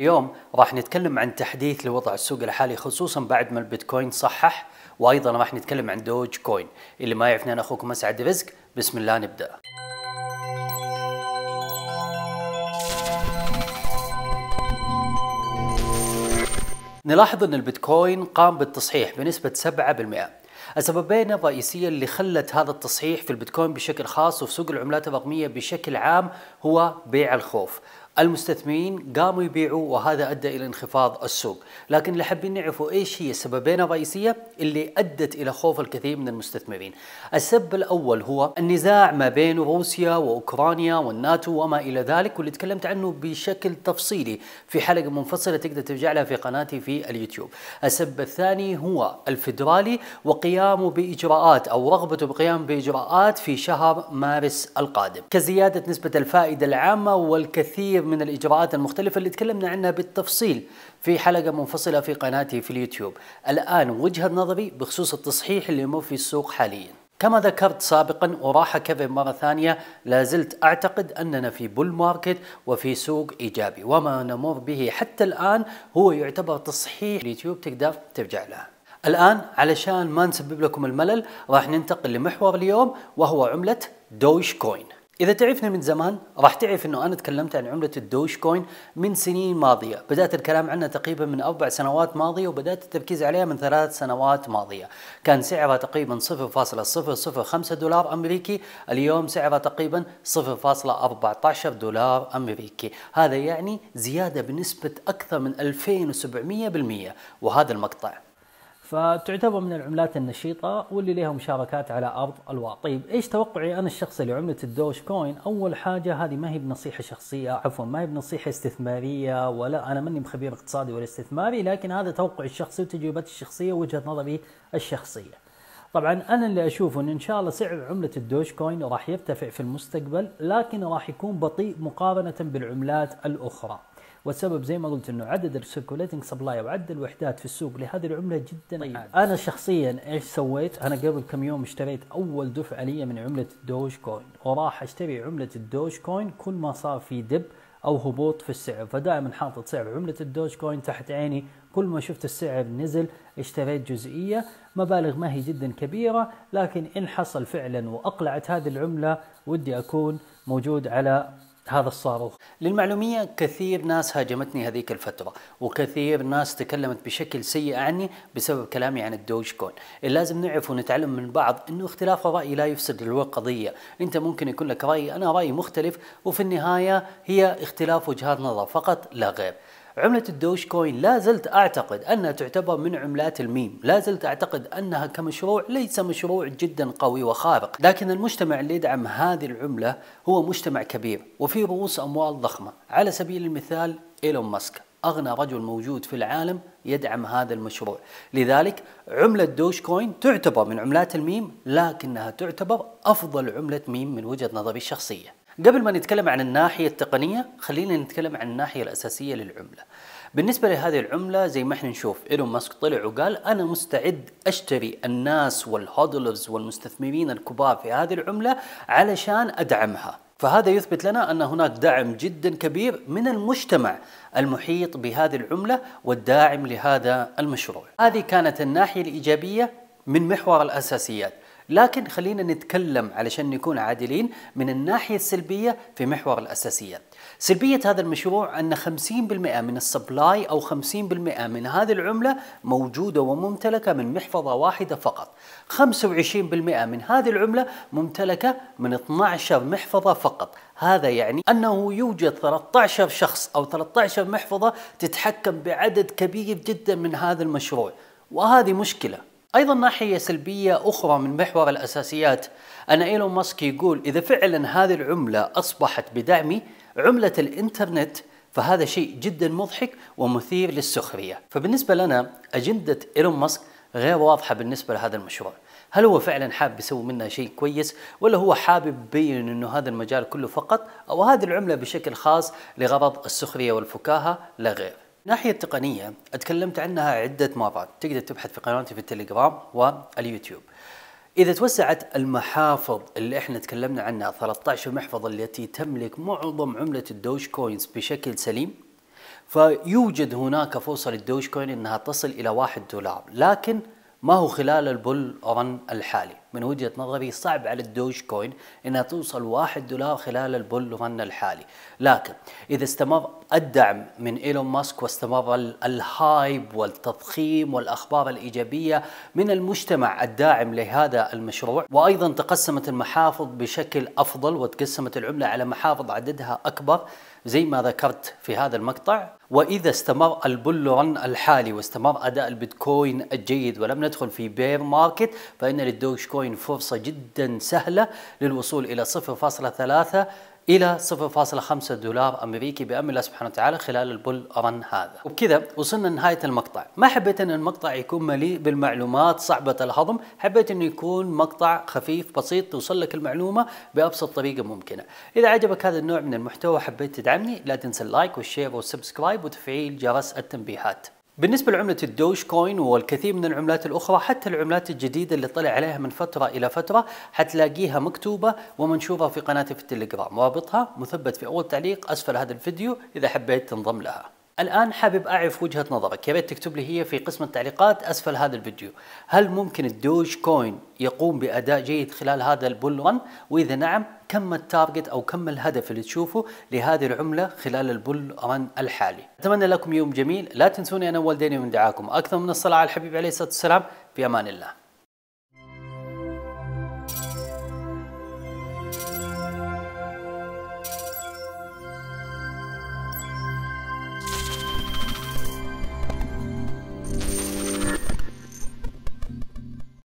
اليوم راح نتكلم عن تحديث لوضع السوق الحالي خصوصا بعد ما البيتكوين صحح وايضا راح نتكلم عن دوج كوين اللي ما يعرفني انا اخوكم اسعد رزق بسم الله نبدا نلاحظ ان البيتكوين قام بالتصحيح بنسبه 7% السببين الرئيسية اللي خلت هذا التصحيح في البيتكوين بشكل خاص وفي سوق العملات الرقمية بشكل عام هو بيع الخوف المستثمرين قاموا يبيعوا وهذا ادى الى انخفاض السوق، لكن اللي حابين نعرفه ايش هي السببين الرئيسيه اللي ادت الى خوف الكثير من المستثمرين. السبب الاول هو النزاع ما بين روسيا واوكرانيا والناتو وما الى ذلك واللي تكلمت عنه بشكل تفصيلي في حلقه منفصله تقدر ترجع لها في قناتي في اليوتيوب. السبب الثاني هو الفدرالي وقيامه باجراءات او رغبته بقيام باجراءات في شهر مارس القادم. كزياده نسبه الفائده العامه والكثير من الإجراءات المختلفة اللي تكلمنا عنها بالتفصيل في حلقة منفصلة في قناتي في اليوتيوب الآن وجهة نظري بخصوص التصحيح اللي يمر في السوق حالياً كما ذكرت سابقا وراح كيفن مرة ثانية لا زلت أعتقد أننا في بول ماركت وفي سوق إيجابي وما نمر به حتى الآن هو يعتبر تصحيح اليوتيوب تقدر ترجع له الآن علشان ما نسبب لكم الملل راح ننتقل لمحور اليوم وهو عملة دويش كوين إذا تعرفني من زمان راح تعرف أنه أنا تكلمت عن عملة الدوش كوين من سنين ماضية بدأت الكلام عنها تقريبا من أربع سنوات ماضية وبدأت التركيز عليها من ثلاث سنوات ماضية كان سعرها تقريبا 0.005 دولار أمريكي اليوم سعرها تقريبا 0.14 دولار أمريكي هذا يعني زيادة بنسبة أكثر من 2700% وهذا المقطع فتعتبر من العملات النشيطة واللي لها مشاركات على أرض الواقع طيب إيش توقعي أنا الشخصي لعملة الدوج كوين أول حاجة هذه ما هي بنصيحة شخصية عفوا ما هي بنصيحة استثمارية ولا أنا مني بخبير اقتصادي ولا استثماري لكن هذا توقعي الشخصي وتجربتي الشخصية ووجهة نظري الشخصية طبعا انا اللي اشوفه ان ان شاء الله سعر عمله الدوج كوين راح يرتفع في المستقبل لكن راح يكون بطيء مقارنه بالعملات الاخرى والسبب زي ما قلت انه عدد السيركوليتنج سبلاي وعدد الوحدات في السوق لهذه العمله جدا طيب. انا شخصيا ايش سويت؟ انا قبل كم يوم اشتريت اول دفعه لي من عمله الدوج كوين وراح اشتري عمله الدوج كوين كل ما صار في دب او هبوط في السعر فدائما حاطط سعر عمله الدوج كوين تحت عيني كل ما شفت السعر نزل اشتريت جزئيه مبالغ ما هي جدا كبيره لكن ان حصل فعلا واقلعت هذه العمله ودي اكون موجود على هذا الصاروخ للمعلومية كثير ناس هاجمتني هذيك الفترة وكثير ناس تكلمت بشكل سيء عني بسبب كلامي عن الدوج كون لازم نعرف ونتعلم من بعض أنه اختلاف الرأي لا يفسد قضية أنت ممكن يكون لك رأي أنا رأي مختلف وفي النهاية هي اختلاف وجهات نظر فقط لا غير عملة الدوش كوين لا زلت أعتقد أنها تعتبر من عملات الميم لا زلت أعتقد أنها كمشروع ليس مشروع جدا قوي وخارق لكن المجتمع اللي يدعم هذه العملة هو مجتمع كبير وفي رؤوس أموال ضخمة على سبيل المثال إيلون ماسك أغنى رجل موجود في العالم يدعم هذا المشروع لذلك عملة دوش كوين تعتبر من عملات الميم لكنها تعتبر أفضل عملة ميم من وجهة نظري الشخصية قبل ما نتكلم عن الناحية التقنية خلينا نتكلم عن الناحية الأساسية للعملة بالنسبة لهذه العملة زي ما احنا نشوف ايلون ماسك طلع وقال انا مستعد اشتري الناس والهودلرز والمستثمرين الكبار في هذه العملة علشان ادعمها فهذا يثبت لنا ان هناك دعم جدا كبير من المجتمع المحيط بهذه العمله والداعم لهذا المشروع. هذه كانت الناحيه الايجابيه من محور الاساسيات. لكن خلينا نتكلم علشان نكون عادلين من الناحية السلبية في محور الأساسية سلبية هذا المشروع أن 50% من السبلاي أو 50% من هذه العملة موجودة وممتلكة من محفظة واحدة فقط 25% من هذه العملة ممتلكة من 12 محفظة فقط هذا يعني أنه يوجد 13 شخص أو 13 محفظة تتحكم بعدد كبير جدا من هذا المشروع وهذه مشكلة ايضا ناحيه سلبيه اخرى من محور الاساسيات ان ايلون ماسك يقول اذا فعلا هذه العمله اصبحت بدعمي عمله الانترنت فهذا شيء جدا مضحك ومثير للسخريه، فبالنسبه لنا اجنده ايلون ماسك غير واضحه بالنسبه لهذا المشروع، هل هو فعلا حاب يسوي منه شيء كويس ولا هو حابب يبين انه هذا المجال كله فقط او هذه العمله بشكل خاص لغرض السخريه والفكاهه لا غير. الناحية التقنية أتكلمت عنها عدة مرات تقدر تبحث في قناتي في التليجرام واليوتيوب إذا توسعت المحافظ اللي احنا تكلمنا عنها 13 محفظة التي تملك معظم عملة الدوش كوينز بشكل سليم فيوجد هناك فرصة للدوش كوين أنها تصل إلى واحد دولار لكن ما هو خلال البول رن الحالي من وجهه نظري صعب على الدوج كوين انها توصل 1 دولار خلال البول رن الحالي، لكن اذا استمر الدعم من ايلون ماسك واستمر الهايب والتضخيم والاخبار الايجابيه من المجتمع الداعم لهذا المشروع، وايضا تقسمت المحافظ بشكل افضل وتقسمت العمله على محافظ عددها اكبر زي ما ذكرت في هذا المقطع وإذا استمر البول رن الحالي واستمر أداء البيتكوين الجيد ولم ندخل في بير ماركت فإن للدوج كوين بيتكوين فرصة جدا سهلة للوصول إلى 0.3 إلى 0.5 دولار أمريكي بأمر الله سبحانه وتعالى خلال البول رن هذا وبكذا وصلنا لنهاية المقطع ما حبيت أن المقطع يكون مليء بالمعلومات صعبة الهضم حبيت أنه يكون مقطع خفيف بسيط توصل لك المعلومة بأبسط طريقة ممكنة إذا عجبك هذا النوع من المحتوى وحبيت تدعمني لا تنسى اللايك والشير والسبسكرايب وتفعيل جرس التنبيهات بالنسبة لعملة الدوج كوين والكثير من العملات الأخرى حتى العملات الجديدة اللي طلع عليها من فترة إلى فترة حتلاقيها مكتوبة ومنشورة في قناتي في التليجرام رابطها مثبت في أول تعليق أسفل هذا الفيديو إذا حبيت تنضم لها الآن حابب أعرف وجهة نظرك يا ريت تكتب لي هي في قسم التعليقات أسفل هذا الفيديو هل ممكن الدوج كوين يقوم بأداء جيد خلال هذا البول رن وإذا نعم كم التارجت أو كم الهدف اللي تشوفه لهذه العملة خلال البول رن الحالي أتمنى لكم يوم جميل لا تنسوني أنا والديني من دعاكم أكثر من الصلاة على الحبيب عليه الصلاة والسلام في أمان الله